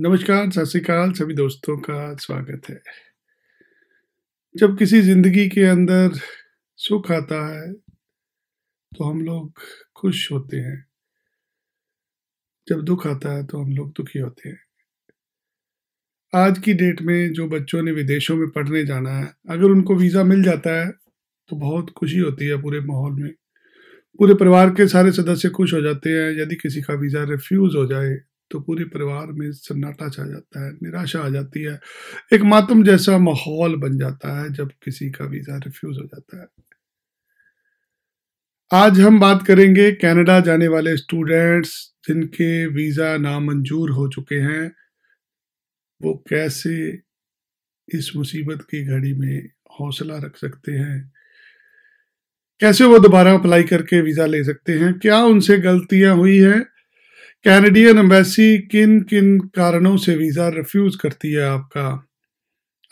नमस्कार सत श्रीकाल सभी दोस्तों का स्वागत है जब किसी ज़िंदगी के अंदर सुख आता है तो हम लोग खुश होते हैं जब दुख आता है तो हम लोग दुखी होते हैं आज की डेट में जो बच्चों ने विदेशों में पढ़ने जाना है अगर उनको वीज़ा मिल जाता है तो बहुत खुशी होती है पूरे माहौल में पूरे परिवार के सारे सदस्य खुश हो जाते हैं यदि किसी का वीज़ा रिफ्यूज़ हो जाए तो पूरे परिवार में सन्नाटा छा जाता है निराशा आ जाती है एक मातम जैसा माहौल बन जाता है जब किसी का वीज़ा रिफ्यूज़ हो जाता है आज हम बात करेंगे कनाडा जाने वाले स्टूडेंट्स जिनके वीज़ा नामंजूर हो चुके हैं वो कैसे इस मुसीबत की घड़ी में हौसला रख सकते हैं कैसे वो दोबारा अप्लाई करके वीज़ा ले सकते हैं क्या उनसे गलतियां हुई हैं कैनेडियन एम्बेसी किन किन कारणों से वीज़ा रिफ्यूज़ करती है आपका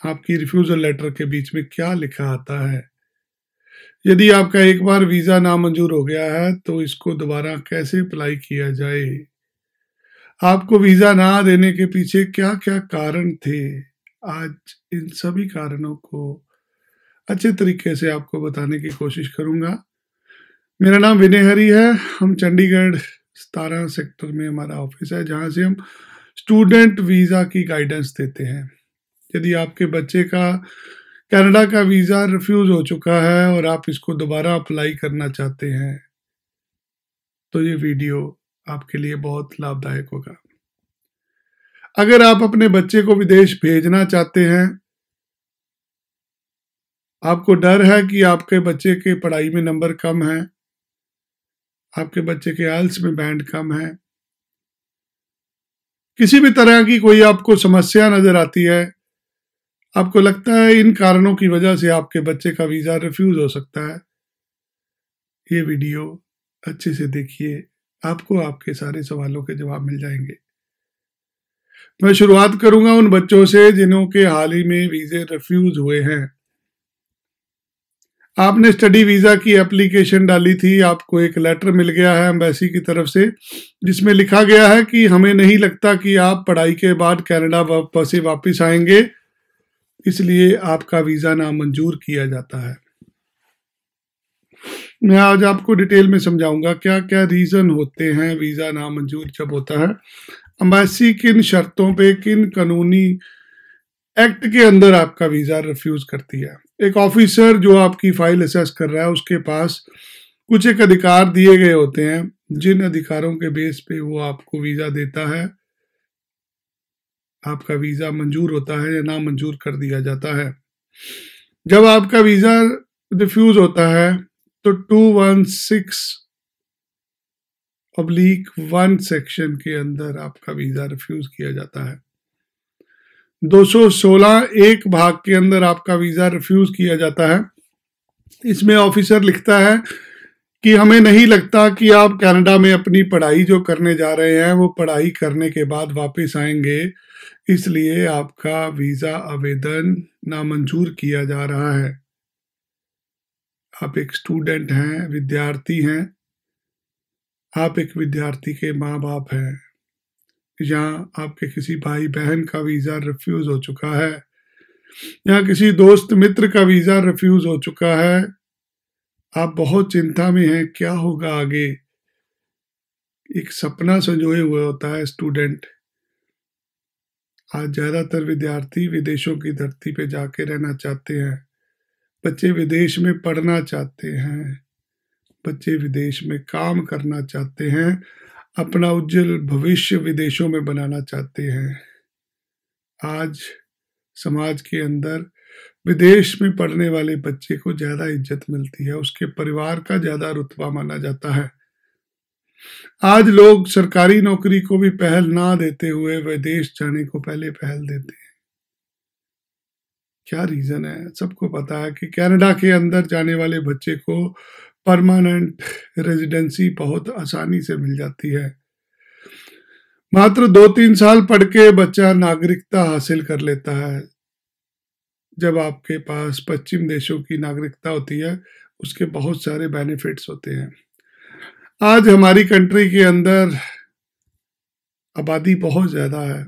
आपकी रिफ्यूज़ल लेटर के बीच में क्या लिखा आता है यदि आपका एक बार वीज़ा नामंजूर हो गया है तो इसको दोबारा कैसे अप्लाई किया जाए आपको वीज़ा ना देने के पीछे क्या क्या कारण थे आज इन सभी कारणों को अच्छे तरीके से आपको बताने की कोशिश करूँगा मेरा नाम विनय हरी है हम चंडीगढ़ सतारह सेक्टर में हमारा ऑफिस है जहाँ से हम स्टूडेंट वीज़ा की गाइडेंस देते हैं यदि आपके बच्चे का कनाडा का वीज़ा रिफ्यूज़ हो चुका है और आप इसको दोबारा अप्लाई करना चाहते हैं तो ये वीडियो आपके लिए बहुत लाभदायक होगा अगर आप अपने बच्चे को विदेश भेजना चाहते हैं आपको डर है कि आपके बच्चे के पढ़ाई में नंबर कम है आपके बच्चे के आल्स में बैंड कम है किसी भी तरह की कोई आपको समस्या नजर आती है आपको लगता है इन कारणों की वजह से आपके बच्चे का वीज़ा रिफ्यूज़ हो सकता है ये वीडियो अच्छे से देखिए आपको आपके सारे सवालों के जवाब मिल जाएंगे मैं शुरुआत करूंगा उन बच्चों से जिन्हों के हाल ही में वीज़े रिफ्यूज़ हुए हैं आपने स्टडी वीज़ा की एप्लीकेशन डाली थी आपको एक लेटर मिल गया है एम्बेसी की तरफ से जिसमें लिखा गया है कि हमें नहीं लगता कि आप पढ़ाई के बाद कनाडा वापस से वापस आएंगे इसलिए आपका वीज़ा नामंजूर किया जाता है मैं आज आपको डिटेल में समझाऊंगा क्या क्या रीज़न होते हैं वीज़ा नामंजूर जब होता है अम्बेसी किन शर्तों पर किन कानूनी एक्ट के अंदर आपका वीज़ा रिफ्यूज़ करती है एक ऑफिसर जो आपकी फाइल असेस कर रहा है उसके पास कुछ एक अधिकार दिए गए होते हैं जिन अधिकारों के बेस पे वो आपको वीज़ा देता है आपका वीज़ा मंजूर होता है या ना मंजूर कर दिया जाता है जब आपका वीज़ा रिफ्यूज़ होता है तो two one six public one section के अंदर आपका वीज़ा रिफ्यूज़ किया जाता है 216 एक भाग के अंदर आपका वीज़ा रिफ्यूज़ किया जाता है इसमें ऑफिसर लिखता है कि हमें नहीं लगता कि आप कनाडा में अपनी पढ़ाई जो करने जा रहे हैं वो पढ़ाई करने के बाद वापस आएंगे इसलिए आपका वीज़ा आवेदन नामंजूर किया जा रहा है आप एक स्टूडेंट हैं विद्यार्थी हैं आप एक विद्यार्थी के माँ बाप हैं या आपके किसी भाई बहन का वीज़ा रिफ्यूज़ हो चुका है या किसी दोस्त मित्र का वीज़ा रिफ्यूज़ हो चुका है आप बहुत चिंता में हैं क्या होगा आगे एक सपना संजोए हुए होता है स्टूडेंट आज ज़्यादातर विद्यार्थी विदेशों की धरती पे जाके रहना चाहते हैं बच्चे विदेश में पढ़ना चाहते हैं बच्चे विदेश में काम करना चाहते हैं अपना उज्जवल भविष्य विदेशों में बनाना चाहते हैं आज समाज के अंदर विदेश में पढ़ने वाले बच्चे को ज़्यादा इज्जत मिलती है उसके परिवार का ज़्यादा रुतबा माना जाता है आज लोग सरकारी नौकरी को भी पहल ना देते हुए विदेश जाने को पहले पहल देते हैं क्या रीज़न है सबको पता है कि कनाडा के अंदर जाने वाले बच्चे को परमानेंट रेजिडेंसी बहुत आसानी से मिल जाती है मात्र दो तीन साल पढ़ के बच्चा नागरिकता हासिल कर लेता है जब आपके पास पश्चिम देशों की नागरिकता होती है उसके बहुत सारे बेनिफिट्स होते हैं आज हमारी कंट्री के अंदर आबादी बहुत ज़्यादा है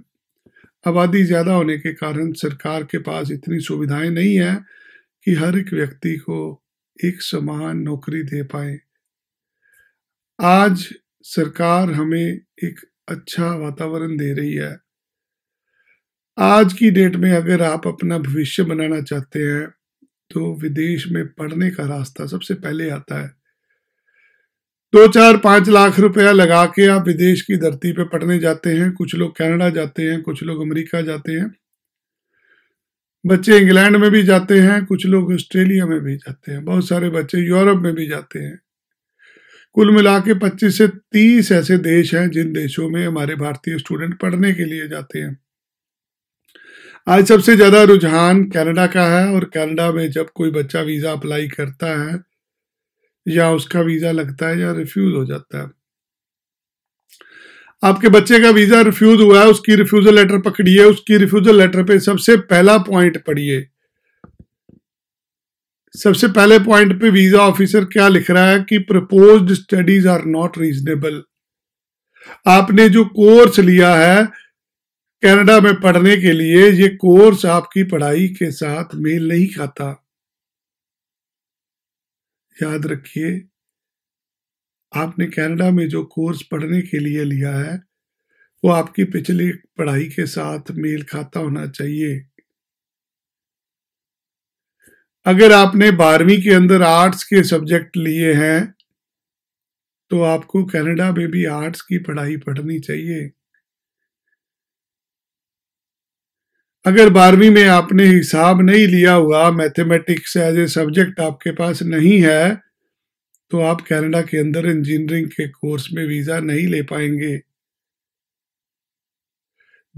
आबादी ज़्यादा होने के कारण सरकार के पास इतनी सुविधाएं नहीं है कि हर एक व्यक्ति को एक समान नौकरी दे पाए आज सरकार हमें एक अच्छा वातावरण दे रही है आज की डेट में अगर आप अपना भविष्य बनाना चाहते हैं तो विदेश में पढ़ने का रास्ता सबसे पहले आता है दो चार पांच लाख रुपया लगा के आप विदेश की धरती पे पढ़ने जाते हैं कुछ लोग कनाडा जाते हैं कुछ लोग अमेरिका जाते हैं बच्चे इंग्लैंड में भी जाते हैं कुछ लोग ऑस्ट्रेलिया में भी जाते हैं बहुत सारे बच्चे यूरोप में भी जाते हैं कुल मिला के पच्चीस से तीस ऐसे देश हैं जिन देशों में हमारे भारतीय स्टूडेंट पढ़ने के लिए जाते हैं आज सबसे ज़्यादा रुझान कनाडा का है और कनाडा में जब कोई बच्चा वीज़ा अप्लाई करता है या उसका वीज़ा लगता है या रिफ्यूज़ हो जाता है आपके बच्चे का वीज़ा रिफ्यूज़ हुआ है उसकी रिफ्यूज़ल लेटर पकड़िए उसकी रिफ्यूज़ल लेटर पे सबसे पहला पॉइंट पढ़िए सबसे पहले पॉइंट पे वीज़ा ऑफिसर क्या लिख रहा है कि proposed studies are not reasonable आपने जो कोर्स लिया है कनाडा में पढ़ने के लिए ये कोर्स आपकी पढ़ाई के साथ मेल नहीं खाता याद रखिए आपने कनाडा में जो कोर्स पढ़ने के लिए लिया है वो आपकी पिछली पढ़ाई के साथ मेल खाता होना चाहिए अगर आपने बारहवीं के अंदर आर्ट्स के सब्जेक्ट लिए हैं तो आपको कनाडा में भी आर्ट्स की पढ़ाई पढ़नी चाहिए अगर बारहवीं में आपने हिसाब नहीं लिया हुआ मैथमेटिक्स एज ए सब्जेक्ट आपके पास नहीं है तो आप कनाडा के अंदर इंजीनियरिंग के कोर्स में वीज़ा नहीं ले पाएंगे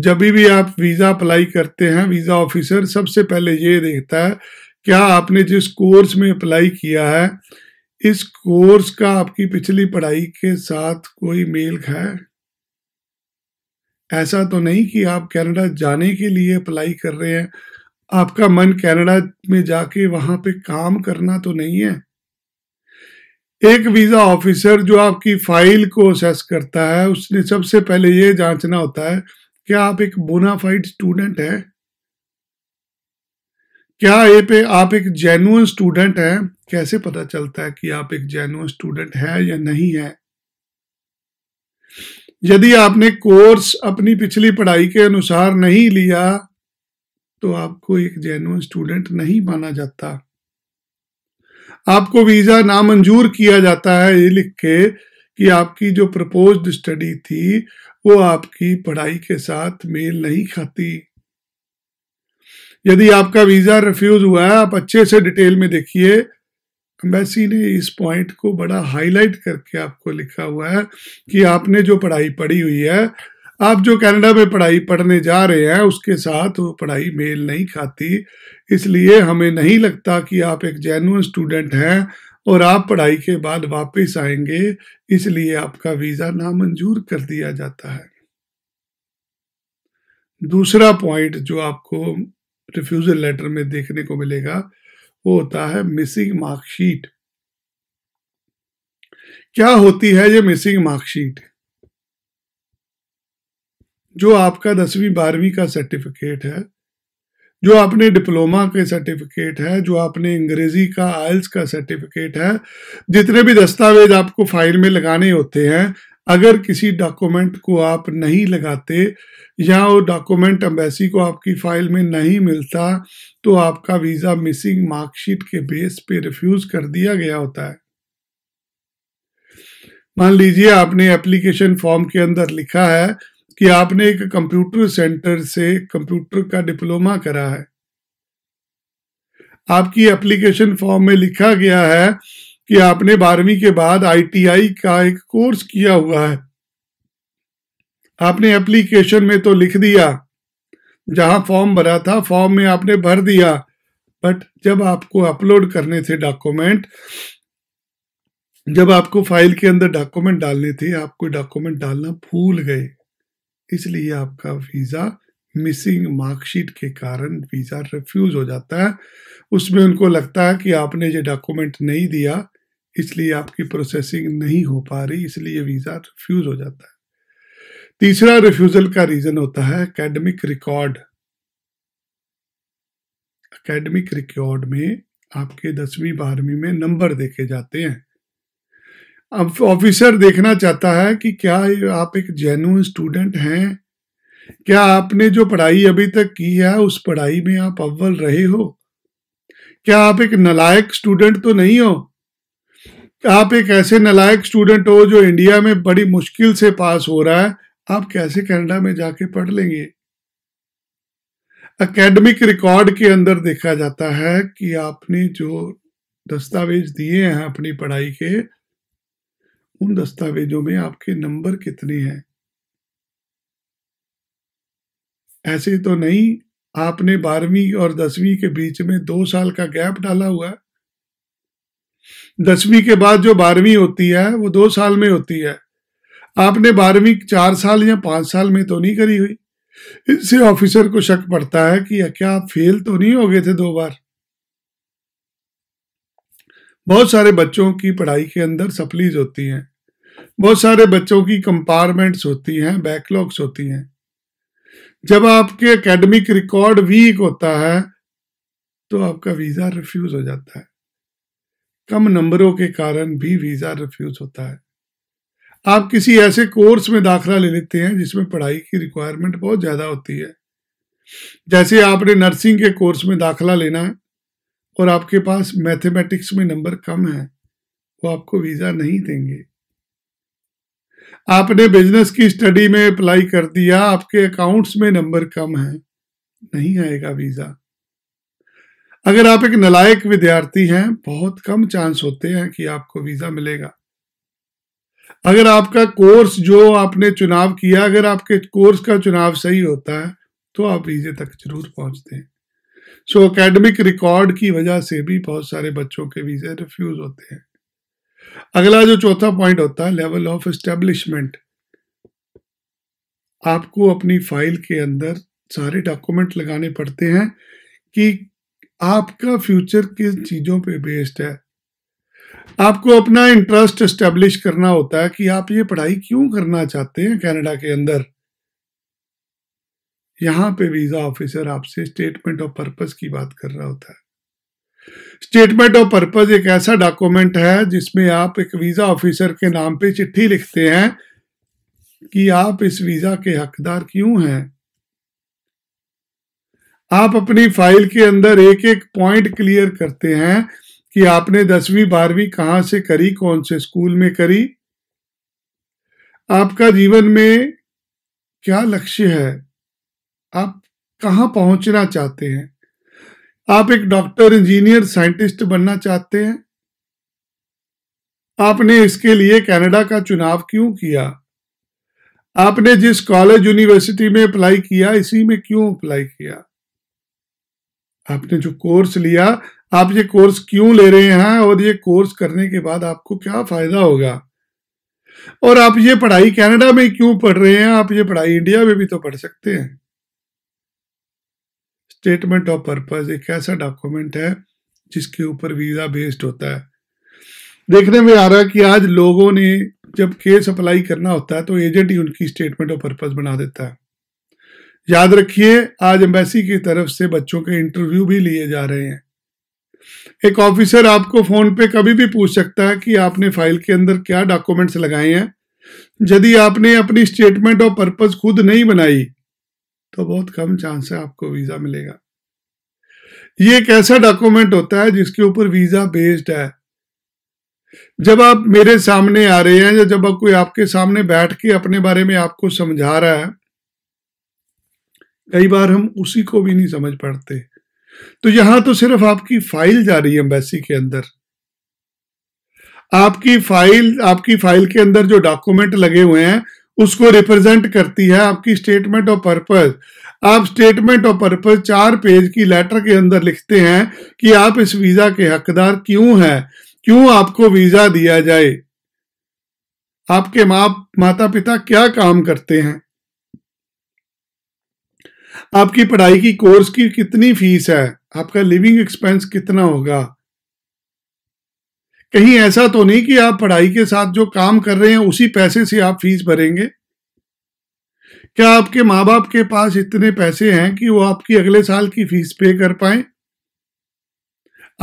जब भी आप वीज़ा अप्लाई करते हैं वीज़ा ऑफिसर सबसे पहले ये देखता है क्या आपने जिस कोर्स में अप्लाई किया है इस कोर्स का आपकी पिछली पढ़ाई के साथ कोई मेल है ऐसा तो नहीं कि आप कनाडा जाने के लिए अप्लाई कर रहे हैं आपका मन कनाडा में जाके वहां पे काम करना तो नहीं है एक वीज़ा ऑफिसर जो आपकी फाइल को असेस करता है उसने सबसे पहले ये जांचना होता है कि आप एक बोनाफाइड स्टूडेंट हैं क्या ये पे आप एक जेन्युन स्टूडेंट हैं कैसे पता चलता है कि आप एक जेन्युन स्टूडेंट है या नहीं है यदि आपने कोर्स अपनी पिछली पढ़ाई के अनुसार नहीं लिया तो आपको एक जेन्युन स्टूडेंट नहीं माना जाता आपको वीजा नामंजूर किया जाता है ये लिख के कि आपकी जो प्रपोज्ड स्टडी थी वो आपकी पढ़ाई के साथ मेल नहीं खाती यदि आपका वीजा रिफ्यूज हुआ है आप अच्छे से डिटेल में देखिए एम्बेसी ने इस पॉइंट को बड़ा हाईलाइट करके आपको लिखा हुआ है कि आपने जो पढ़ाई पढ़ी हुई है आप जो कनाडा में पढ़ाई पढ़ने जा रहे हैं उसके साथ वो पढ़ाई मेल नहीं खाती इसलिए हमें नहीं लगता कि आप एक जेनुअन स्टूडेंट हैं और आप पढ़ाई के बाद वापस आएंगे इसलिए आपका वीज़ा नामंजूर कर दिया जाता है दूसरा पॉइंट जो आपको रिफ्यूज़ल लेटर में देखने को मिलेगा वो होता है मिसिंग मार्कशीट क्या होती है ये मिसिंग मार्कशीट जो आपका दसवीं बारहवीं का सर्टिफिकेट है जो आपने डिप्लोमा के सर्टिफिकेट है जो आपने अंग्रेजी का आयल्स का सर्टिफिकेट है जितने भी दस्तावेज आपको फाइल में लगाने होते हैं अगर किसी डॉक्यूमेंट को आप नहीं लगाते या वो डॉक्यूमेंट अम्बेसी को आपकी फाइल में नहीं मिलता तो आपका वीज़ा मिसिंग मार्कशीट के बेस पे रिफ्यूज़ कर दिया गया होता है मान लीजिए आपने एप्लीकेशन फॉर्म के अंदर लिखा है कि आपने एक कंप्यूटर सेंटर से कंप्यूटर का डिप्लोमा करा है आपकी एप्लीकेशन फॉर्म में लिखा गया है कि आपने बारहवीं के बाद आईटीआई का एक कोर्स किया हुआ है आपने एप्लीकेशन में तो लिख दिया जहां फॉर्म भरा था फॉर्म में आपने भर दिया बट जब आपको अपलोड करने थे डॉक्यूमेंट जब आपको फाइल के अंदर डॉक्यूमेंट डालने थे आप कोई डॉक्यूमेंट डालना भूल गए इसलिए आपका वीज़ा मिसिंग मार्कशीट के कारण वीज़ा रिफ्यूज़ हो जाता है उसमें उनको लगता है कि आपने ये डॉक्यूमेंट नहीं दिया इसलिए आपकी प्रोसेसिंग नहीं हो पा रही इसलिए वीज़ा रिफ्यूज़ हो जाता है तीसरा रिफ्यूज़ल का रीज़न होता है एकेडमिक रिकॉर्ड एकेडमिक रिकॉर्ड में आपके दसवीं बारहवीं में नंबर देखे जाते हैं अब ऑफिसर देखना चाहता है कि क्या आप एक जेन्यून स्टूडेंट हैं क्या आपने जो पढ़ाई अभी तक की है उस पढ़ाई में आप अव्वल रहे हो क्या आप एक नलायक स्टूडेंट तो नहीं हो आप एक ऐसे नलायक स्टूडेंट हो जो इंडिया में बड़ी मुश्किल से पास हो रहा है आप कैसे कनाडा में जाके पढ़ लेंगे एकेडमिक रिकॉर्ड के अंदर देखा जाता है कि आपने जो दस्तावेज दिए हैं अपनी पढ़ाई के उन दस्तावेजों में आपके नंबर कितने हैं ऐसे तो नहीं आपने बारहवीं और दसवीं के बीच में दो साल का गैप डाला हुआ है दसवीं के बाद जो बारहवीं होती है वो दो साल में होती है आपने बारहवीं चार साल या पांच साल में तो नहीं करी हुई इससे ऑफिसर को शक पड़ता है कि क्या आप फेल तो नहीं हो गए थे दो बार बहुत सारे बच्चों की पढ़ाई के अंदर सप्लीज होती हैं बहुत सारे बच्चों की कंपार्टमेंट्स होती हैं बैकलॉग्स होती हैं जब आपके एकेडमिक रिकॉर्ड वीक होता है तो आपका वीज़ा रिफ्यूज़ हो जाता है कम नंबरों के कारण भी वीज़ा रिफ्यूज़ होता है आप किसी ऐसे कोर्स में दाखिला ले लेते हैं जिसमें पढ़ाई की रिक्वायरमेंट बहुत ज़्यादा होती है जैसे आपने नर्सिंग के कोर्स में दाखिला लेना है और आपके पास मैथमेटिक्स में नंबर कम है वो आपको वीज़ा नहीं देंगे आपने बिजनेस की स्टडी में अप्लाई कर दिया आपके अकाउंट्स में नंबर कम है नहीं आएगा वीजा अगर आप एक नलायक विद्यार्थी हैं बहुत कम चांस होते हैं कि आपको वीजा मिलेगा अगर आपका कोर्स जो आपने चुनाव किया अगर आपके कोर्स का चुनाव सही होता है तो आप वीजे तक जरूर पहुंचते हैं सो अकेडमिक एकेडमिक रिकॉर्ड की वजह से भी बहुत सारे बच्चों के वीज़े रिफ्यूज़ होते हैं अगला जो चौथा पॉइंट होता है लेवल ऑफ एस्टेब्लिशमेंट आपको अपनी फाइल के अंदर सारे डॉक्यूमेंट लगाने पड़ते हैं कि आपका फ्यूचर किस चीज़ों पे बेस्ड है आपको अपना इंटरेस्ट एस्टेब्लिश करना होता है कि आप ये पढ़ाई क्यों करना चाहते हैं कनाडा के अंदर यहां पे वीज़ा ऑफिसर आपसे स्टेटमेंट ऑफ पर्पस की बात कर रहा होता है स्टेटमेंट ऑफ पर्पज एक ऐसा डॉक्यूमेंट है जिसमें आप एक वीजा ऑफिसर के नाम पे चिट्ठी लिखते हैं कि आप इस वीजा के हकदार क्यों हैं आप अपनी फाइल के अंदर एक एक पॉइंट क्लियर करते हैं कि आपने दसवीं बारहवीं कहां से करी कौन से स्कूल में करी आपका जीवन में क्या लक्ष्य है आप कहा पहुंचना चाहते हैं आप एक डॉक्टर इंजीनियर साइंटिस्ट बनना चाहते हैं आपने इसके लिए कनाडा का चुनाव क्यों किया आपने जिस कॉलेज यूनिवर्सिटी में अप्लाई किया इसी में क्यों अप्लाई किया आपने जो कोर्स लिया आप ये कोर्स क्यों ले रहे हैं और ये कोर्स करने के बाद आपको क्या फायदा होगा और आप ये पढ़ाई कनाडा में क्यों पढ़ रहे हैं आप ये पढ़ाई इंडिया में भी तो पढ़ सकते हैं स्टेटमेंट ऑफ पर्पज एक ऐसा डॉक्यूमेंट है जिसके ऊपर वीज़ा बेस्ड होता है देखने में आ रहा है कि आज लोगों ने जब केस अप्लाई करना होता है तो एजेंट ही उनकी स्टेटमेंट ऑफ पर्पज बना देता है याद रखिए आज एम्बेसी की तरफ से बच्चों के इंटरव्यू भी लिए जा रहे हैं एक ऑफिसर आपको फोन पे कभी भी पूछ सकता है कि आपने फाइल के अंदर क्या डॉक्यूमेंट्स लगाए हैं यदि आपने अपनी स्टेटमेंट ऑफ पर्पज खुद नहीं बनाई तो बहुत कम चांस है आपको वीज़ा मिलेगा ये एक ऐसा डॉक्यूमेंट होता है जिसके ऊपर वीज़ा बेस्ड है जब आप मेरे सामने आ रहे हैं या जब आप कोई आपके सामने बैठ के अपने बारे में आपको समझा रहा है कई बार हम उसी को भी नहीं समझ पाते तो यहां तो सिर्फ आपकी फाइल जा रही है एम्बेसी के अंदर आपकी फाइल आपकी फाइल के अंदर जो डॉक्यूमेंट लगे हुए हैं उसको रिप्रेजेंट करती है आपकी स्टेटमेंट ऑफ पर्पज आप स्टेटमेंट ऑफ पर्पज चार पेज की लेटर के अंदर लिखते हैं कि आप इस वीजा के हकदार क्यों हैं क्यों आपको वीजा दिया जाए आपके माँ माता पिता क्या काम करते हैं आपकी पढ़ाई की कोर्स की कितनी फीस है आपका लिविंग एक्सपेंस कितना होगा कहीं ऐसा तो नहीं कि आप पढ़ाई के साथ जो काम कर रहे हैं उसी पैसे से आप फीस भरेंगे क्या आपके माँ बाप के पास इतने पैसे हैं कि वो आपकी अगले साल की फीस पे कर पाए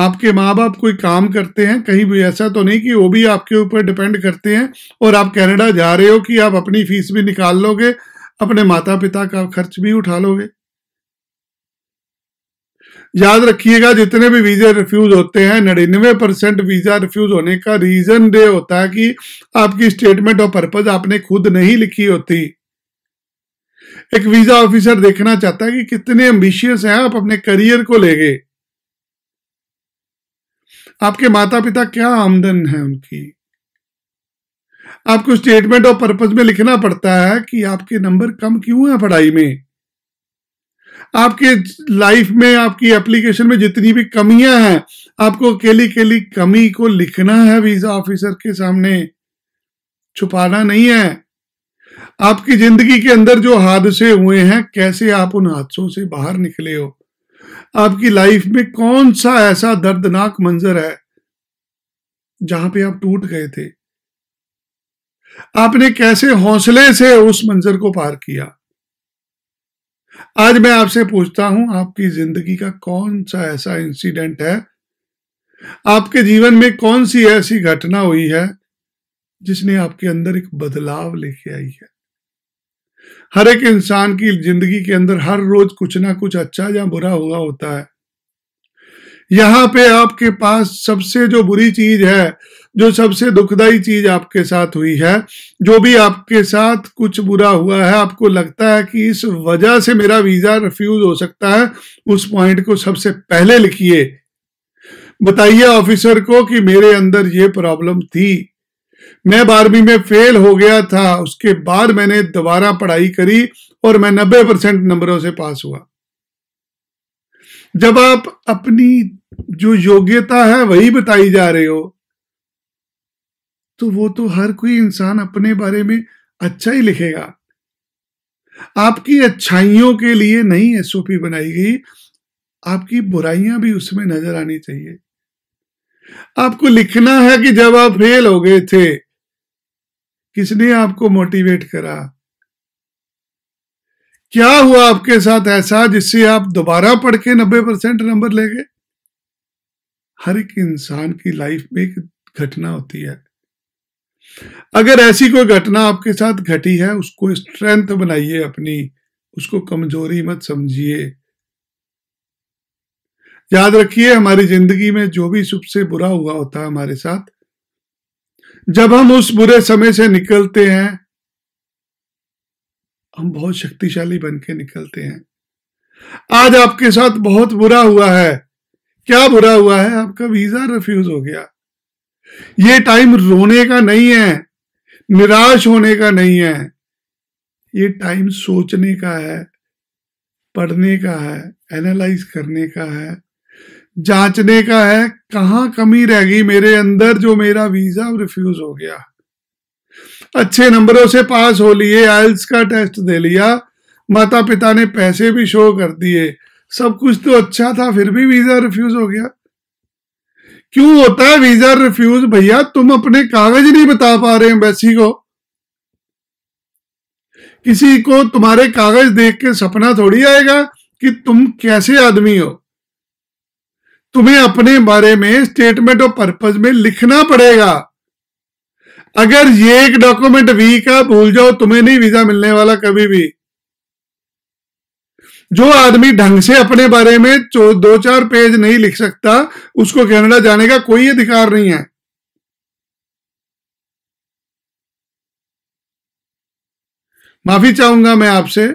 आपके माँ बाप कोई काम करते हैं कहीं भी ऐसा तो नहीं कि वो भी आपके ऊपर डिपेंड करते हैं और आप कनाडा जा रहे हो कि आप अपनी फीस भी निकाल लोगे अपने माता पिता का खर्च भी उठा लोगे याद रखिएगा जितने भी वीजा रिफ्यूज होते हैं नड़िन्नवे परसेंट वीजा रिफ्यूज होने का रीजन ये होता है कि आपकी स्टेटमेंट और पर्पज आपने खुद नहीं लिखी होती एक वीजा ऑफिसर देखना चाहता है कि कितने एम्बिशियस हैं आप अपने करियर को लेके आपके माता पिता क्या आमदन है उनकी आपको स्टेटमेंट ऑफ पर्पज में लिखना पड़ता है कि आपके नंबर कम क्यों है पढ़ाई में आपके लाइफ में आपकी एप्लीकेशन में जितनी भी कमियां हैं आपको अकेली अकेली कमी को लिखना है वीजा ऑफिसर के सामने छुपाना नहीं है आपकी जिंदगी के अंदर जो हादसे हुए हैं कैसे आप उन हादसों से बाहर निकले हो आपकी लाइफ में कौन सा ऐसा दर्दनाक मंजर है जहां पे आप टूट गए थे आपने कैसे हौसले से उस मंजर को पार किया आज मैं आपसे पूछता हूं आपकी जिंदगी का कौन सा ऐसा इंसिडेंट है आपके जीवन में कौन सी ऐसी घटना हुई है जिसने आपके अंदर एक बदलाव लेके आई है हर एक इंसान की जिंदगी के अंदर हर रोज कुछ ना कुछ अच्छा या बुरा हुआ होता है यहां पे आपके पास सबसे जो बुरी चीज है जो सबसे दुखदाई चीज आपके साथ हुई है जो भी आपके साथ कुछ बुरा हुआ है आपको लगता है कि इस वजह से मेरा वीजा रिफ्यूज हो सकता है उस पॉइंट को सबसे पहले लिखिए बताइए ऑफिसर को कि मेरे अंदर ये प्रॉब्लम थी मैं बारहवीं में फेल हो गया था उसके बाद मैंने दोबारा पढ़ाई करी और मैं नब्बे परसेंट नंबरों से पास हुआ जब आप अपनी जो योग्यता है वही बताई जा रहे हो तो वो तो हर कोई इंसान अपने बारे में अच्छा ही लिखेगा आपकी अच्छाइयों के लिए नहीं एसओपी बनाई गई आपकी बुराइयां भी उसमें नजर आनी चाहिए आपको लिखना है कि जब आप फेल हो गए थे किसने आपको मोटिवेट करा क्या हुआ आपके साथ ऐसा जिससे आप दोबारा पढ़ के नब्बे परसेंट नंबर ले गए हर एक इंसान की लाइफ में एक घटना होती है अगर ऐसी कोई घटना आपके साथ घटी है उसको स्ट्रेंथ बनाइए अपनी उसको कमजोरी मत समझिए याद रखिए हमारी जिंदगी में जो भी सबसे बुरा हुआ होता है हमारे साथ जब हम उस बुरे समय से निकलते हैं हम बहुत शक्तिशाली बन के निकलते हैं आज आपके साथ बहुत बुरा हुआ है क्या बुरा हुआ है आपका वीजा रिफ्यूज हो गया ये टाइम रोने का नहीं है निराश होने का नहीं है ये टाइम सोचने का है पढ़ने का है एनालाइज करने का है जांचने का है कहां कमी रह गई मेरे अंदर जो मेरा वीजा रिफ्यूज हो गया अच्छे नंबरों से पास हो लिए आयल्स का टेस्ट दे लिया माता पिता ने पैसे भी शो कर दिए सब कुछ तो अच्छा था फिर भी वीजा रिफ्यूज हो गया क्यों होता है वीजा रिफ्यूज भैया तुम अपने कागज नहीं बता पा रहे एम्बेसी को किसी को तुम्हारे कागज देख के सपना थोड़ी आएगा कि तुम कैसे आदमी हो तुम्हें अपने बारे में स्टेटमेंट ऑफ पर्पज में लिखना पड़ेगा अगर ये एक डॉक्यूमेंट वी का भूल जाओ तुम्हें नहीं वीजा मिलने वाला कभी भी जो आदमी ढंग से अपने बारे में दो चार पेज नहीं लिख सकता उसको कनाडा जाने का कोई अधिकार नहीं है माफी चाहूंगा मैं आपसे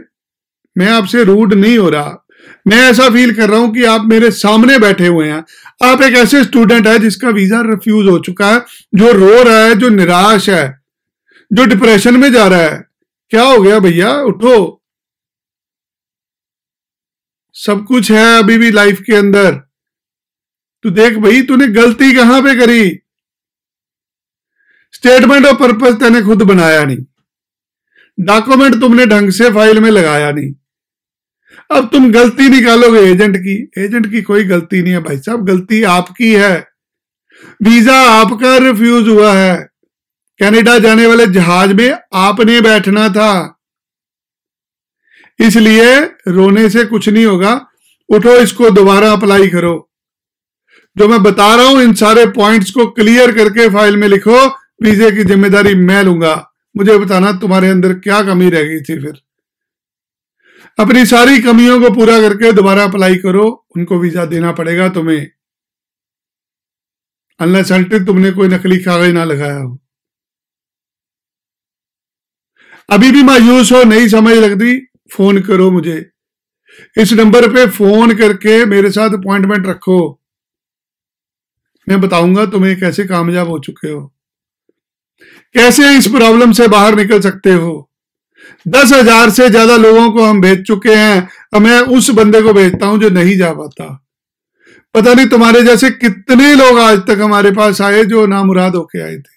मैं आपसे रूड नहीं हो रहा मैं ऐसा फील कर रहा हूं कि आप मेरे सामने बैठे हुए हैं आप एक ऐसे स्टूडेंट है जिसका वीजा रिफ्यूज हो चुका है जो रो रहा है जो निराश है जो डिप्रेशन में जा रहा है क्या हो गया भैया उठो सब कुछ है अभी भी लाइफ के अंदर तू तो देख भाई तूने गलती कहां पे करी स्टेटमेंट और पर्पज तेने खुद बनाया नहीं डॉक्यूमेंट तुमने ढंग से फाइल में लगाया नहीं अब तुम गलती निकालोगे एजेंट की एजेंट की कोई गलती नहीं है भाई साहब गलती आपकी है वीजा आपका रिफ्यूज हुआ है कनाडा जाने वाले जहाज में आपने बैठना था इसलिए रोने से कुछ नहीं होगा उठो इसको दोबारा अप्लाई करो जो मैं बता रहा हूं इन सारे पॉइंट्स को क्लियर करके फाइल में लिखो वीजे की जिम्मेदारी मैं लूंगा मुझे बताना तुम्हारे अंदर क्या कमी रह गई थी फिर अपनी सारी कमियों को पूरा करके दोबारा अप्लाई करो उनको वीजा देना पड़ेगा तुम्हें अनलेस अल्टिक तुमने कोई नकली कागज ना लगाया हो अभी भी मायूस हो नहीं समझ लगती फोन करो मुझे इस नंबर पे फोन करके मेरे साथ अपॉइंटमेंट रखो मैं बताऊंगा तुम्हें कैसे कामयाब हो चुके हो कैसे इस प्रॉब्लम से बाहर निकल सकते हो दस हजार से ज्यादा लोगों को हम भेज चुके हैं अब मैं उस बंदे को भेजता हूं जो नहीं जा पाता पता नहीं तुम्हारे जैसे कितने लोग आज तक हमारे पास आए जो मुराद होके आए थे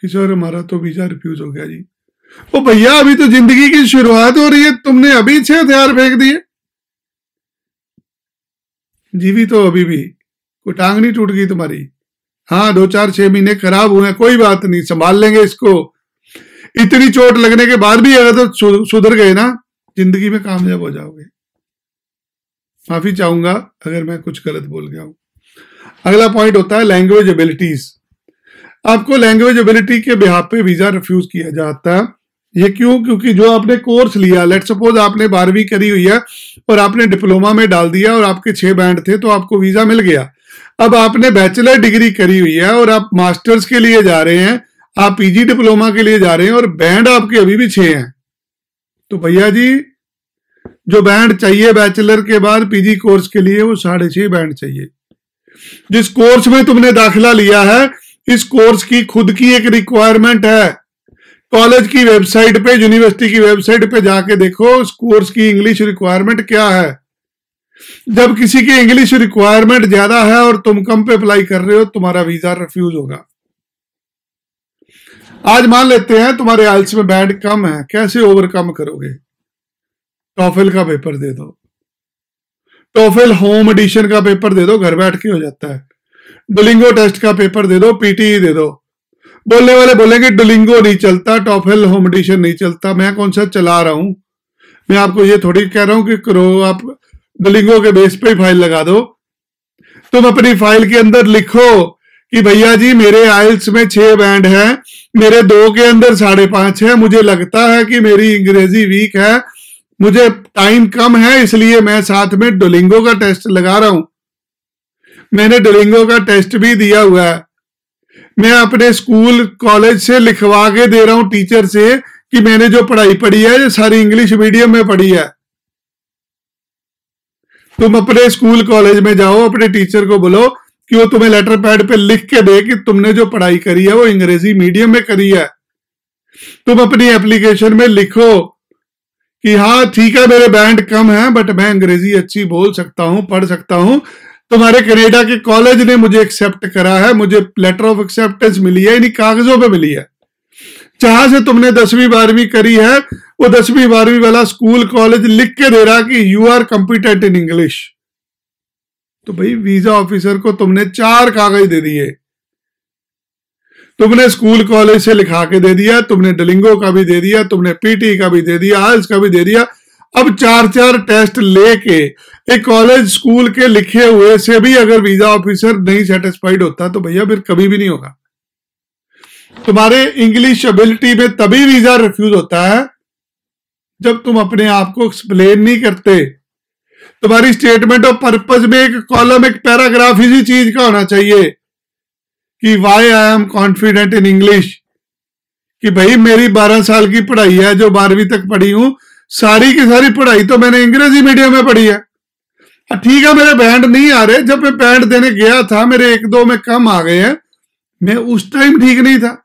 किशोर हमारा तो वीजा रिफ्यूज हो गया जी ओ भैया अभी तो जिंदगी की शुरुआत हो रही है तुमने अभी छह हथियार फेंक दिए जीवी तो अभी भी कोई टांग नहीं टूट गई तुम्हारी हाँ दो चार छह महीने खराब हुए कोई बात नहीं संभाल लेंगे इसको इतनी चोट लगने के बाद भी अगर तो सुधर गए ना जिंदगी में कामयाब हो जाओगे माफी चाहूंगा अगर मैं कुछ गलत बोल गया हूं अगला पॉइंट होता है लैंग्वेज एबिलिटीज आपको लैंग्वेज एबिलिटी के बिहार पे वीजा रिफ्यूज किया जाता है ये क्यों क्योंकि जो आपने कोर्स लिया लेट सपोज आपने बारहवीं करी हुई है और आपने डिप्लोमा में डाल दिया और आपके छः बैंड थे तो आपको वीज़ा मिल गया अब आपने बैचलर डिग्री करी हुई है और आप मास्टर्स के लिए जा रहे हैं आप पीजी डिप्लोमा के लिए जा रहे हैं और बैंड आपके अभी भी छः हैं तो भैया जी जो बैंड चाहिए बैचलर के बाद पीजी कोर्स के लिए वो साढ़े छह बैंड चाहिए जिस कोर्स में तुमने दाखिला लिया है इस कोर्स की खुद की एक रिक्वायरमेंट है कॉलेज की वेबसाइट पे यूनिवर्सिटी की वेबसाइट पे जाके देखो उस कोर्स की इंग्लिश रिक्वायरमेंट क्या है जब किसी की इंग्लिश रिक्वायरमेंट ज्यादा है और तुम कम पे अप्लाई कर रहे हो तुम्हारा वीजा रिफ्यूज होगा आज मान लेते हैं तुम्हारे आइल्स में बैंड कम है कैसे ओवरकम करोगे टॉफिल का पेपर दे दो टॉफिल होम एडिशन का पेपर दे दो घर बैठ के हो जाता है डुलिंगो टेस्ट का पेपर दे दो पीटीई e दे दो बोलने वाले बोलेंगे डुलिंगो नहीं चलता टॉफेल होम एडिशन नहीं चलता मैं कौन सा चला रहा हूं मैं आपको ये थोड़ी कह रहा हूं कि करो आप डुलिंगो के बेस पे ही फाइल लगा दो तुम अपनी फाइल के अंदर लिखो कि भैया जी मेरे आइल्स में छह बैंड है मेरे दो के अंदर साढ़े पांच है मुझे लगता है कि मेरी अंग्रेजी वीक है मुझे टाइम कम है इसलिए मैं साथ में डोलिंगो का टेस्ट लगा रहा हूं मैंने डोलिंगो का टेस्ट भी दिया हुआ है मैं अपने स्कूल कॉलेज से लिखवा के दे रहा हूँ टीचर से कि मैंने जो पढ़ाई पढ़ी है ये सारी इंग्लिश मीडियम में पढ़ी है तुम अपने स्कूल कॉलेज में जाओ अपने टीचर को बोलो कि वो तुम्हें लेटर पैड पे लिख के दे कि तुमने जो पढ़ाई करी है वो अंग्रेजी मीडियम में करी है तुम अपनी एप्लीकेशन में लिखो कि हाँ ठीक है मेरे बैंड कम है बट मैं अंग्रेजी अच्छी बोल सकता हूं पढ़ सकता हूं तुम्हारे कनेडा के कॉलेज ने मुझे एक्सेप्ट करा है मुझे लेटर ऑफ एक्सेप्टेंस मिली है यानी कागजों पे मिली है जहां से तुमने दसवीं बारहवीं करी है वो दसवीं बारहवीं वाला स्कूल कॉलेज लिख के दे रहा कि you are competent in English तो भाई वीजा ऑफिसर को तुमने चार कागज दे दिए तुमने स्कूल कॉलेज से लिखा के दे दिया तुमने डलिंगो का भी दे दिया तुमने पीटी e का भी दे दिया आयल्स का भी दे दिया अब चार चार टेस्ट लेके एक कॉलेज स्कूल के लिखे हुए से भी अगर वीजा ऑफिसर नहीं सेटिस्फाइड होता तो भैया फिर कभी भी नहीं होगा तुम्हारे इंग्लिश एबिलिटी में तभी वीजा रिफ्यूज होता है जब तुम अपने आप को एक्सप्लेन नहीं करते तुम्हारी स्टेटमेंट ऑफ पर्पज में एक कॉलम एक पैराग्राफ इसी चीज का होना चाहिए कि why I am confident in English कि भाई मेरी 12 साल की पढ़ाई है जो बारहवीं तक पढ़ी हूं सारी की सारी पढ़ाई तो मैंने अंग्रेजी मीडियम में पढ़ी है हाँ, ठीक है मेरे बैंड नहीं आ रहे जब मैं बैंड देने गया था मेरे एक दो में कम आ गए हैं मैं उस टाइम ठीक नहीं था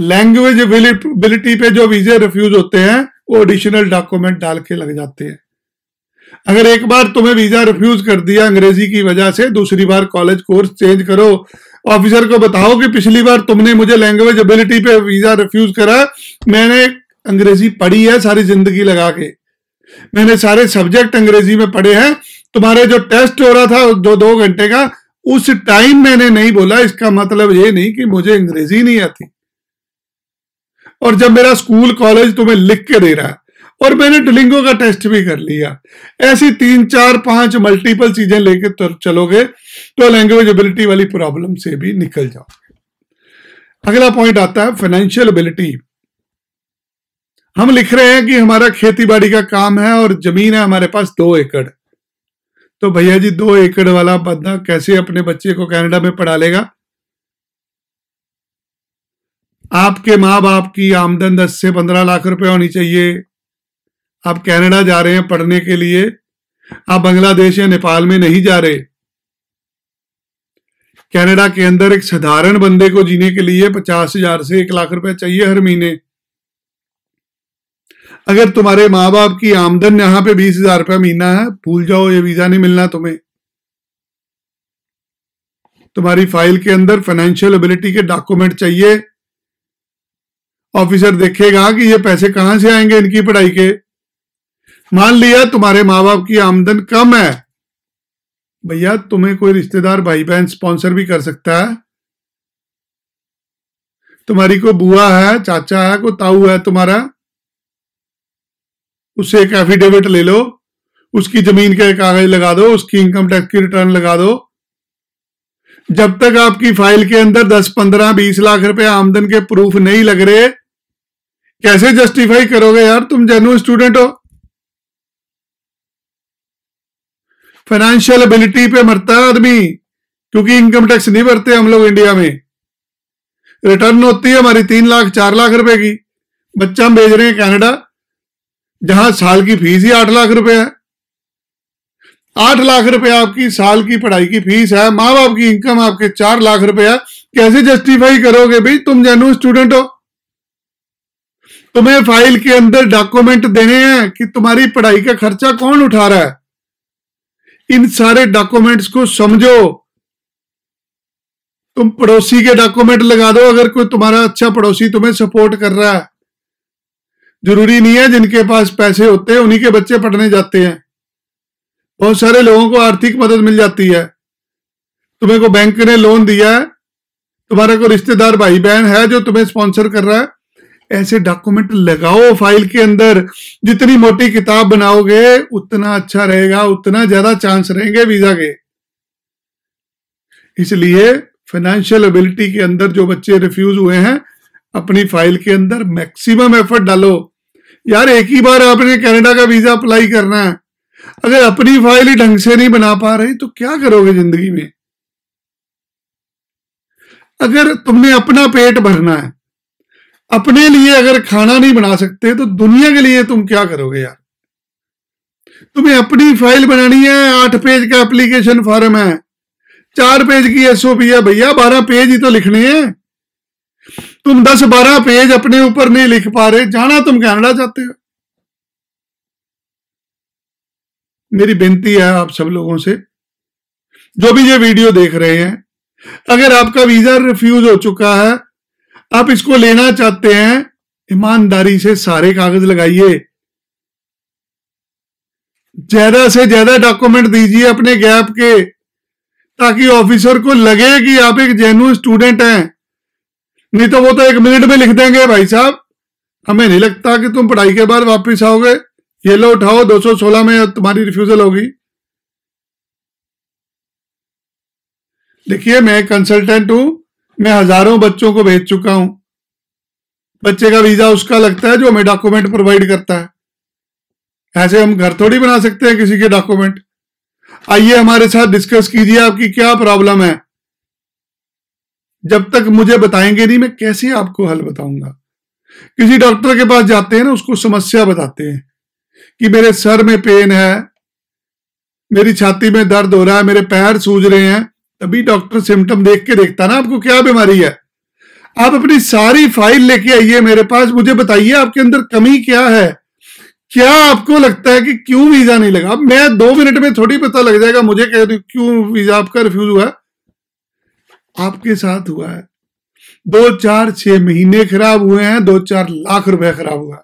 लैंग्वेज अवेलेबिलिटी पे जो वीजे रिफ्यूज होते हैं वो एडिशनल डॉक्यूमेंट डाल के लग जाते हैं अगर एक बार तुम्हें वीजा रिफ्यूज कर दिया अंग्रेजी की वजह से दूसरी बार कॉलेज कोर्स चेंज करो ऑफिसर को बताओ कि पिछली बार तुमने मुझे लैंग्वेज एबिलिटी पे वीजा रिफ्यूज करा मैंने अंग्रेजी पढ़ी है सारी जिंदगी लगा के मैंने सारे सब्जेक्ट अंग्रेजी में पढ़े हैं तुम्हारे जो टेस्ट हो रहा था जो दो घंटे का उस टाइम मैंने नहीं बोला इसका मतलब ये नहीं कि मुझे अंग्रेजी नहीं आती और जब मेरा स्कूल कॉलेज तुम्हें लिख के दे रहा है और मैंने डिलिंगो का टेस्ट भी कर लिया ऐसी तीन चार पांच मल्टीपल चीजें लेके तो चलोगे तो लैंग्वेज एबिलिटी वाली प्रॉब्लम से भी निकल जाओगे अगला पॉइंट आता है फाइनेंशियल एबिलिटी हम लिख रहे हैं कि हमारा खेती बाड़ी का काम है और जमीन है हमारे पास दो एकड़ तो भैया जी दो एकड़ वाला बंदा कैसे अपने बच्चे को कनाडा में पढ़ा लेगा आपके माँ बाप की आमदन दस से पंद्रह लाख रुपए होनी चाहिए आप कनाडा जा रहे हैं पढ़ने के लिए आप बांग्लादेश या नेपाल में नहीं जा रहे कनाडा के अंदर एक साधारण बंदे को जीने के लिए पचास हजार से एक लाख रुपए चाहिए हर महीने अगर तुम्हारे माँ बाप की आमदन यहां पे बीस हजार रुपया महीना है भूल जाओ ये वीजा नहीं मिलना तुम्हें तुम्हारी फाइल के अंदर फाइनेंशियल एबिलिटी के डॉक्यूमेंट चाहिए ऑफिसर देखेगा कि ये पैसे कहां से आएंगे इनकी पढ़ाई के मान लिया तुम्हारे माँ बाप की आमदन कम है भैया तुम्हें कोई रिश्तेदार भाई बहन स्पॉन्सर भी कर सकता है तुम्हारी कोई बुआ है चाचा है कोई ताऊ है तुम्हारा उससे एक एफिडेविट ले लो उसकी जमीन के कागज लगा दो उसकी इनकम टैक्स की रिटर्न लगा दो जब तक आपकी फाइल के अंदर 10, 15, 20 लाख रुपए आमदन के प्रूफ नहीं लग रहे कैसे जस्टिफाई करोगे यार तुम जेन्यून स्टूडेंट हो फाइनेंशियल एबिलिटी पे मरता है आदमी क्योंकि इनकम टैक्स नहीं भरते हम लोग इंडिया में रिटर्न होती है हमारी तीन लाख चार लाख रुपए की बच्चा हम भेज रहे हैं कैनेडा जहां साल की फीस ही आठ लाख रुपए है आठ लाख रुपए आपकी साल की पढ़ाई की फीस है माँ बाप की इनकम आपके चार लाख रुपए है कैसे जस्टिफाई करोगे भाई तुम जानू स्टूडेंट हो तुम्हें फाइल के अंदर डॉक्यूमेंट देने हैं कि तुम्हारी पढ़ाई का खर्चा कौन उठा रहा है इन सारे डॉक्यूमेंट्स को समझो तुम पड़ोसी के डॉक्यूमेंट लगा दो अगर कोई तुम्हारा अच्छा पड़ोसी तुम्हें सपोर्ट कर रहा है जरूरी नहीं है जिनके पास पैसे होते हैं उन्हीं के बच्चे पढ़ने जाते हैं बहुत सारे लोगों को आर्थिक मदद मिल जाती है तुम्हें को बैंक ने लोन दिया है तुम्हारा को रिश्तेदार भाई बहन है जो तुम्हें स्पॉन्सर कर रहा है ऐसे डॉक्यूमेंट लगाओ फाइल के अंदर जितनी मोटी किताब बनाओगे उतना अच्छा रहेगा उतना ज्यादा चांस रहेंगे वीजा के इसलिए फाइनेंशियल एबिलिटी के अंदर जो बच्चे रिफ्यूज हुए हैं अपनी फाइल के अंदर मैक्सिमम एफर्ट डालो यार एक ही बार आपने कनाडा का वीजा अप्लाई करना है अगर अपनी फाइल ही ढंग से नहीं बना पा रहे तो क्या करोगे जिंदगी में अगर तुमने अपना पेट भरना है अपने लिए अगर खाना नहीं बना सकते तो दुनिया के लिए तुम क्या करोगे यार तुम्हें अपनी फाइल बनानी है आठ पेज का एप्लीकेशन फॉर्म है चार पेज की एसओपी है भैया बारह पेज ही तो लिखने हैं तुम दस बारह पेज अपने ऊपर नहीं लिख पा रहे जाना तुम कैनेडा चाहते हो मेरी बेनती है आप सब लोगों से जो भी ये वीडियो देख रहे हैं अगर आपका वीजा रिफ्यूज हो चुका है आप इसको लेना चाहते हैं ईमानदारी से सारे कागज लगाइए ज्यादा से ज्यादा डॉक्यूमेंट दीजिए अपने गैप के ताकि ऑफिसर को लगे कि आप एक जेन्यून स्टूडेंट हैं नहीं तो वो तो एक मिनट में लिख देंगे भाई साहब हमें नहीं लगता कि तुम पढ़ाई के बाद वापिस आओगे ये लो उठाओ 216 में तुम्हारी रिफ्यूजल होगी देखिए मैं कंसल्टेंट हूं मैं हजारों बच्चों को भेज चुका हूं बच्चे का वीजा उसका लगता है जो हमें डॉक्यूमेंट प्रोवाइड करता है ऐसे हम घर थोड़ी बना सकते हैं किसी के डॉक्यूमेंट आइए हमारे साथ डिस्कस कीजिए आपकी क्या प्रॉब्लम है जब तक मुझे बताएंगे नहीं मैं कैसे आपको हल बताऊंगा किसी डॉक्टर के पास जाते हैं ना उसको समस्या बताते हैं कि मेरे सर में पेन है मेरी छाती में दर्द हो रहा है मेरे पैर सूज रहे हैं तभी डॉक्टर सिम्टम देख के देखता ना आपको क्या बीमारी है आप अपनी सारी फाइल लेके आइए मेरे पास मुझे बताइए आपके अंदर कमी क्या है क्या आपको लगता है कि क्यों वीजा नहीं लगा मैं दो मिनट में थोड़ी पता लग जाएगा मुझे कह क्यों वीजा आपका रिफ्यूज हुआ है आपके साथ हुआ है दो चार छह महीने खराब हुए हैं दो चार लाख रुपए खराब हुआ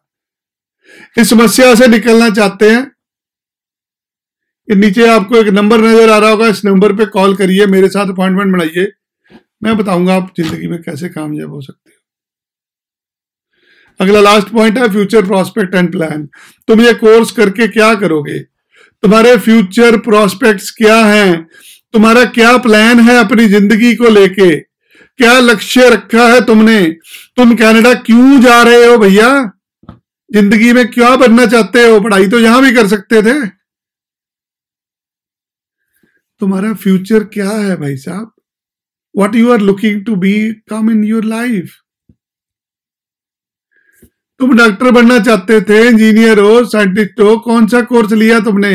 इस समस्या से निकलना चाहते हैं नीचे आपको एक नंबर नजर आ रहा होगा इस नंबर पे कॉल करिए मेरे साथ अपॉइंटमेंट बनाइए मैं बताऊंगा आप जिंदगी में कैसे कामयाब हो सकते हो अगला लास्ट पॉइंट है फ्यूचर प्रोस्पेक्ट एंड प्लान तुम ये कोर्स करके क्या करोगे तुम्हारे फ्यूचर प्रोस्पेक्ट्स क्या हैं तुम्हारा क्या प्लान है अपनी जिंदगी को लेके क्या लक्ष्य रखा है तुमने तुम कनाडा क्यों जा रहे हो भैया जिंदगी में क्या बनना चाहते हो पढ़ाई तो यहां भी कर सकते थे तुम्हारा फ्यूचर क्या है भाई साहब what you are looking to become in your life तुम डॉक्टर बनना चाहते थे इंजीनियर हो साइंटिस्ट हो कौन सा कोर्स लिया तुमने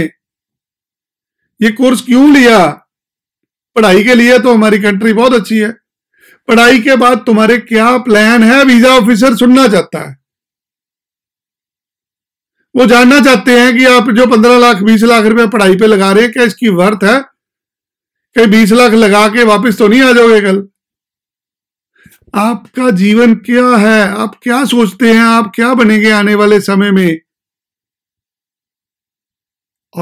ये कोर्स क्यों लिया पढ़ाई के लिए तो हमारी कंट्री बहुत अच्छी है पढ़ाई के बाद तुम्हारे क्या प्लान है वीजा ऑफिसर सुनना चाहता है वो जानना चाहते हैं कि आप जो पंद्रह लाख बीस लाख रुपए पढ़ाई पे लगा रहे हैं क्या इसकी वर्थ है कहीं बीस लाख लगा के वापस तो नहीं आ जाओगे कल आपका जीवन क्या है आप क्या सोचते हैं आप क्या बनेंगे आने वाले समय में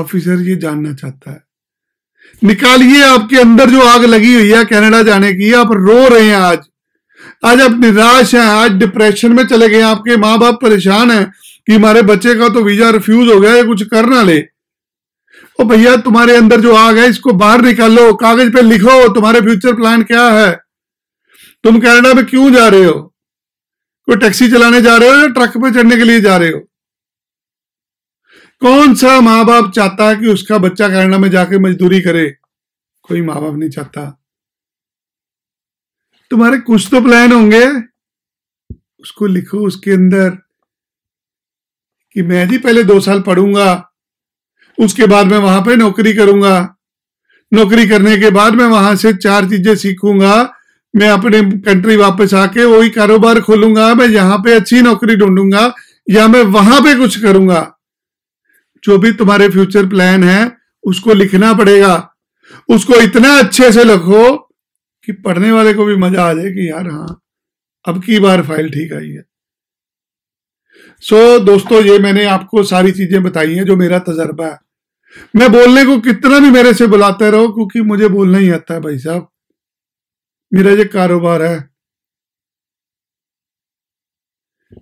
ऑफिसर ये जानना चाहता है निकालिए आपके अंदर जो आग लगी हुई है कनाडा जाने की आप रो रहे हैं आज आज आप निराश हैं आज डिप्रेशन में चले गए आपके माँ बाप परेशान हैं कि हमारे बच्चे का तो वीजा रिफ्यूज हो गया है कुछ कर ना ले ओ भैया तुम्हारे अंदर जो आग है इसको बाहर निकालो कागज पे लिखो तुम्हारे फ्यूचर प्लान क्या है तुम कनाडा में क्यों जा रहे हो कोई टैक्सी चलाने जा रहे हो या ट्रक पे चढ़ने के लिए जा रहे हो कौन सा माँ बाप चाहता है कि उसका बच्चा कैनेडा में जाके मजदूरी करे कोई माँ बाप नहीं चाहता तुम्हारे कुछ तो प्लान होंगे उसको लिखो उसके अंदर कि मैं जी पहले दो साल पढ़ूंगा उसके बाद मैं वहां पे नौकरी करूंगा नौकरी करने के बाद मैं वहां से चार चीजें सीखूंगा मैं अपने कंट्री वापस आके वही कारोबार खोलूंगा मैं यहां पे अच्छी नौकरी ढूंढूंगा या मैं वहां पे कुछ करूंगा जो भी तुम्हारे फ्यूचर प्लान है उसको लिखना पड़ेगा उसको इतना अच्छे से लिखो कि पढ़ने वाले को भी मजा आ जाए कि यार हाँ अब की बार फाइल ठीक आई है सो so, दोस्तों ये मैंने आपको सारी चीजें बताई हैं जो मेरा तजर्बा है मैं बोलने को कितना भी मेरे से बुलाते रहो क्योंकि मुझे बोलना ही आता है भाई साहब मेरा ये कारोबार है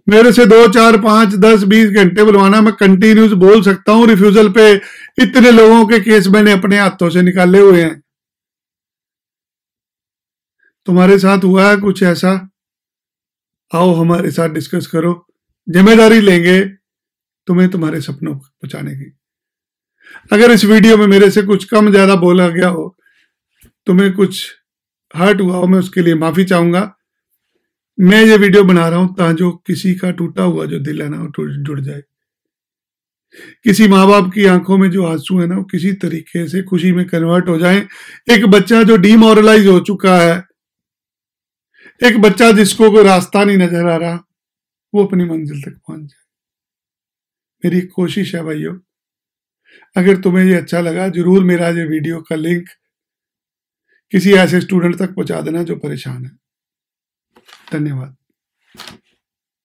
मेरे से दो चार पांच दस बीस घंटे बुलवाना मैं कंटिन्यूस बोल सकता हूं रिफ्यूजल पे इतने लोगों के केस मैंने अपने हाथों से निकाले हुए हैं तुम्हारे साथ हुआ है कुछ ऐसा आओ हमारे साथ डिस्कस करो जिम्मेदारी लेंगे तुम्हें तुम्हारे सपनों को पहुंचाने की अगर इस वीडियो में मेरे से कुछ कम ज्यादा बोला गया हो तुम्हें कुछ हर्ट हुआ हो मैं उसके लिए माफी चाहूंगा मैं ये वीडियो बना रहा हूं जो किसी का टूटा हुआ जो दिल है ना वो जुड़ जाए किसी माँ बाप की आंखों में जो आंसू है ना वो किसी तरीके से खुशी में कन्वर्ट हो जाए एक बच्चा जो डीमोरलाइज हो चुका है एक बच्चा जिसको कोई रास्ता नहीं नजर आ रहा वो अपनी मंजिल तक पहुंच जाए मेरी कोशिश है भाइयों अगर तुम्हें ये अच्छा लगा जरूर मेरा ये वीडियो का लिंक किसी ऐसे स्टूडेंट तक पहुंचा देना जो परेशान है धन्यवाद